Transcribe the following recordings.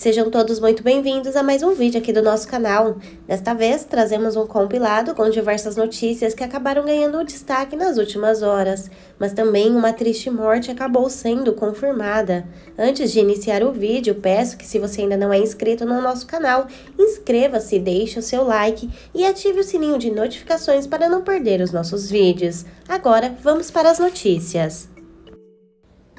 Sejam todos muito bem-vindos a mais um vídeo aqui do nosso canal. Desta vez, trazemos um compilado com diversas notícias que acabaram ganhando destaque nas últimas horas, mas também uma triste morte acabou sendo confirmada. Antes de iniciar o vídeo, peço que se você ainda não é inscrito no nosso canal, inscreva-se, deixe o seu like e ative o sininho de notificações para não perder os nossos vídeos. Agora, vamos para as notícias.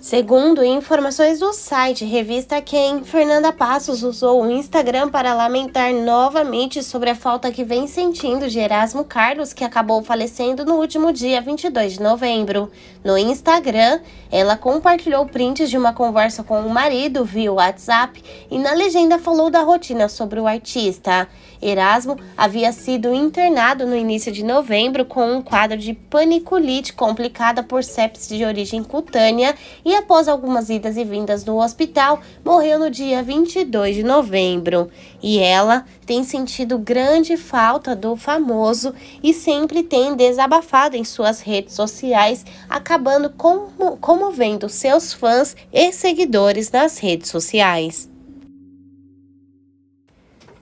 Segundo informações do site Revista Quem, Fernanda Passos usou o Instagram para lamentar novamente sobre a falta que vem sentindo de Erasmo Carlos, que acabou falecendo no último dia 22 de novembro. No Instagram, ela compartilhou prints de uma conversa com o marido via WhatsApp e na legenda falou da rotina sobre o artista. Erasmo havia sido internado no início de novembro com um quadro de paniculite complicada por sepsis de origem cutânea e, após algumas idas e vindas no hospital, morreu no dia 22 de novembro. E ela tem sentido grande falta do famoso e sempre tem desabafado em suas redes sociais, acabando comovendo seus fãs e seguidores nas redes sociais.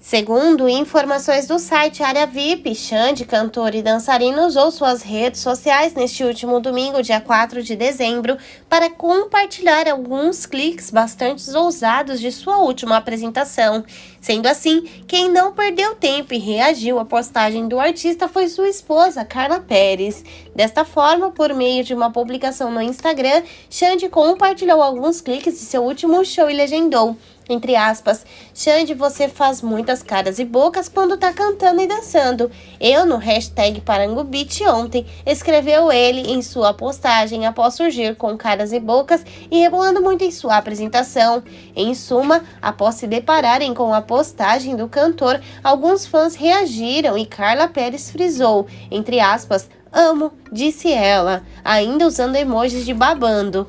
Segundo informações do site Área VIP, Xande, cantor e dançarino, usou suas redes sociais neste último domingo, dia 4 de dezembro, para compartilhar alguns cliques bastante ousados de sua última apresentação. Sendo assim, quem não perdeu tempo e reagiu à postagem do artista foi sua esposa, Carla Pérez. Desta forma, por meio de uma publicação no Instagram, Xande compartilhou alguns cliques de seu último show e legendou. Entre aspas, Xande, você faz muitas caras e bocas quando tá cantando e dançando. Eu no hashtag Parangubit ontem, escreveu ele em sua postagem após surgir com caras e bocas e rebolando muito em sua apresentação. Em suma, após se depararem com a postagem do cantor, alguns fãs reagiram e Carla Pérez frisou, entre aspas, amo, disse ela, ainda usando emojis de babando.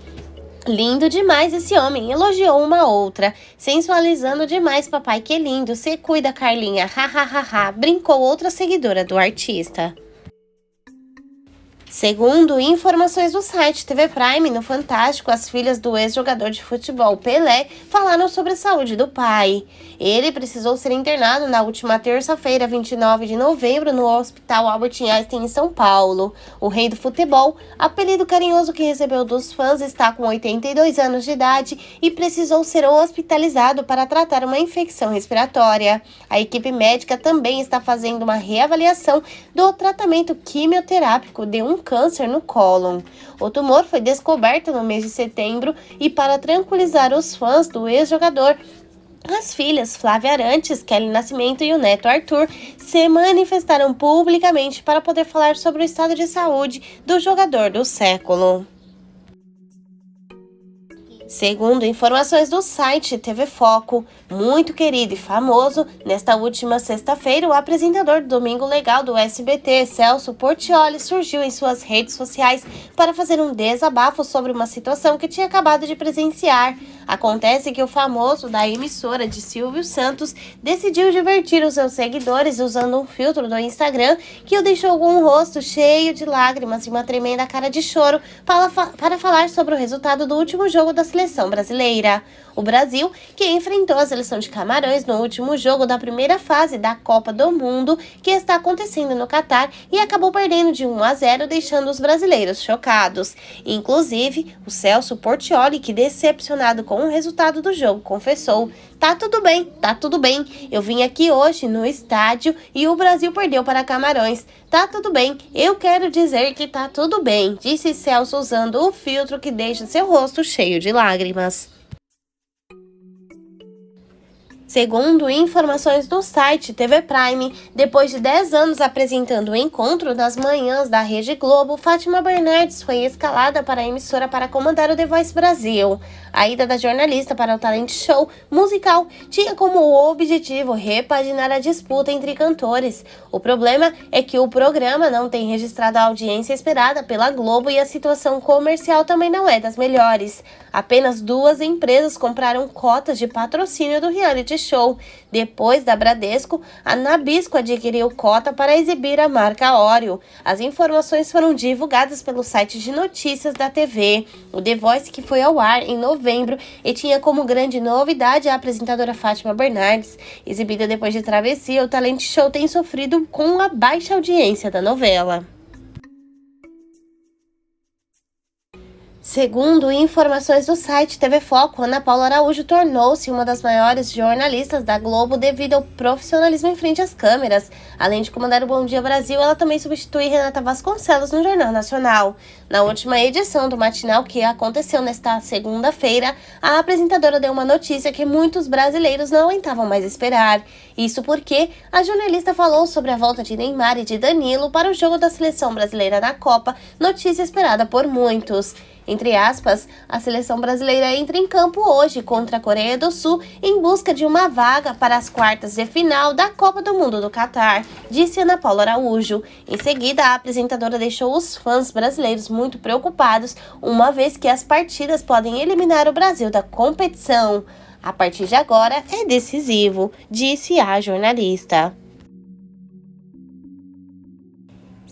Lindo demais esse homem, elogiou uma outra, sensualizando demais, papai, que lindo, se cuida, Carlinha, ha, ha, ha, ha, brincou outra seguidora do artista. Segundo informações do site TV Prime, no Fantástico, as filhas do ex-jogador de futebol Pelé falaram sobre a saúde do pai. Ele precisou ser internado na última terça-feira, 29 de novembro, no Hospital Albert Einstein, em São Paulo. O rei do futebol, apelido carinhoso que recebeu dos fãs, está com 82 anos de idade e precisou ser hospitalizado para tratar uma infecção respiratória. A equipe médica também está fazendo uma reavaliação do tratamento quimioterápico de um um câncer no cólon. O tumor foi descoberto no mês de setembro e, para tranquilizar os fãs do ex-jogador, as filhas Flávia Arantes, Kelly Nascimento e o neto Arthur se manifestaram publicamente para poder falar sobre o estado de saúde do jogador do século. Segundo informações do site TV Foco, muito querido e famoso, nesta última sexta-feira, o apresentador do Domingo Legal do SBT, Celso Portioli, surgiu em suas redes sociais para fazer um desabafo sobre uma situação que tinha acabado de presenciar. Acontece que o famoso da emissora de Silvio Santos decidiu divertir os seus seguidores usando um filtro do Instagram que o deixou com um rosto cheio de lágrimas e uma tremenda cara de choro para, fa para falar sobre o resultado do último jogo da seleção brasileira o Brasil, que enfrentou a seleção de Camarões no último jogo da primeira fase da Copa do Mundo, que está acontecendo no Catar, e acabou perdendo de 1 a 0, deixando os brasileiros chocados. Inclusive, o Celso Portioli, que decepcionado com o resultado do jogo, confessou: "Tá tudo bem, tá tudo bem. Eu vim aqui hoje no estádio e o Brasil perdeu para Camarões. Tá tudo bem. Eu quero dizer que tá tudo bem", disse Celso usando o filtro que deixa seu rosto cheio de lágrimas. Segundo informações do site TV Prime, depois de 10 anos apresentando o encontro nas manhãs da Rede Globo, Fátima Bernardes foi escalada para a emissora para comandar o The Voice Brasil. A ida da jornalista para o talent show musical tinha como objetivo repaginar a disputa entre cantores. O problema é que o programa não tem registrado a audiência esperada pela Globo e a situação comercial também não é das melhores. Apenas duas empresas compraram cotas de patrocínio do reality show. Depois da Bradesco, a Nabisco adquiriu cota para exibir a marca Oreo. As informações foram divulgadas pelo site de notícias da TV. O The Voice, que foi ao ar em novembro, novembro e tinha como grande novidade a apresentadora Fátima Bernardes. Exibida depois de Travessia, o talent show tem sofrido com a baixa audiência da novela. Segundo informações do site TV Foco, Ana Paula Araújo tornou-se uma das maiores jornalistas da Globo devido ao profissionalismo em frente às câmeras. Além de comandar o Bom Dia Brasil, ela também substitui Renata Vasconcelos no Jornal Nacional. Na última edição do matinal, que aconteceu nesta segunda-feira, a apresentadora deu uma notícia que muitos brasileiros não aguentavam mais esperar. Isso porque a jornalista falou sobre a volta de Neymar e de Danilo para o jogo da seleção brasileira na Copa, notícia esperada por muitos. Entre aspas, a seleção brasileira entra em campo hoje contra a Coreia do Sul em busca de uma vaga para as quartas de final da Copa do Mundo do Catar, disse Ana Paula Araújo. Em seguida, a apresentadora deixou os fãs brasileiros muito preocupados, uma vez que as partidas podem eliminar o Brasil da competição. A partir de agora é decisivo, disse a jornalista.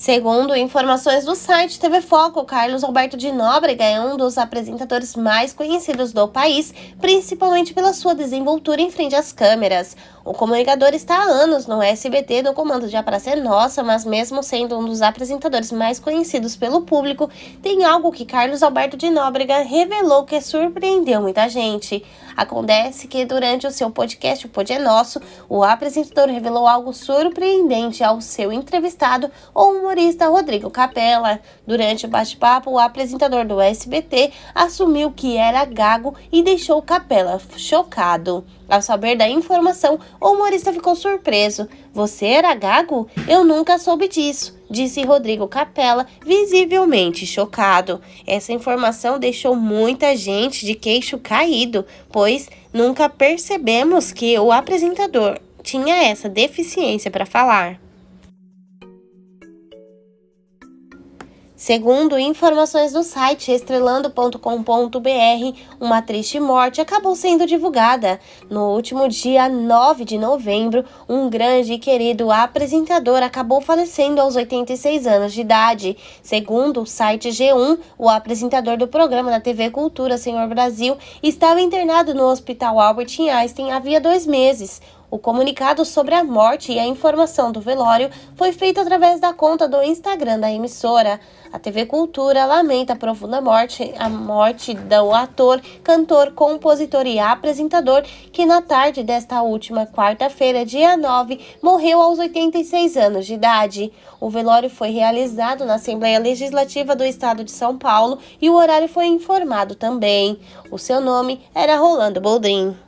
Segundo informações do site TV Foco, Carlos Alberto de Nóbrega é um dos apresentadores mais conhecidos do país, principalmente pela sua desenvoltura em frente às câmeras. O comunicador está há anos no SBT do comando de A Praça é Nossa, mas mesmo sendo um dos apresentadores mais conhecidos pelo público, tem algo que Carlos Alberto de Nóbrega revelou que surpreendeu muita gente. Acontece que durante o seu podcast O Pod é Nosso, o apresentador revelou algo surpreendente ao seu entrevistado, o humorista Rodrigo Capella. Durante o bate-papo, o apresentador do SBT assumiu que era gago e deixou Capella chocado. Ao saber da informação, o humorista ficou surpreso. Você era gago? Eu nunca soube disso disse Rodrigo Capella, visivelmente chocado. Essa informação deixou muita gente de queixo caído, pois nunca percebemos que o apresentador tinha essa deficiência para falar. Segundo informações do site estrelando.com.br, uma triste morte acabou sendo divulgada. No último dia 9 de novembro, um grande e querido apresentador acabou falecendo aos 86 anos de idade. Segundo o site G1, o apresentador do programa da TV Cultura Senhor Brasil estava internado no Hospital Albert Einstein havia dois meses. O comunicado sobre a morte e a informação do velório foi feito através da conta do Instagram da emissora. A TV Cultura lamenta a profunda morte, a morte do ator, cantor, compositor e apresentador que na tarde desta última quarta-feira, dia 9, morreu aos 86 anos de idade. O velório foi realizado na Assembleia Legislativa do Estado de São Paulo e o horário foi informado também. O seu nome era Rolando Boldrin.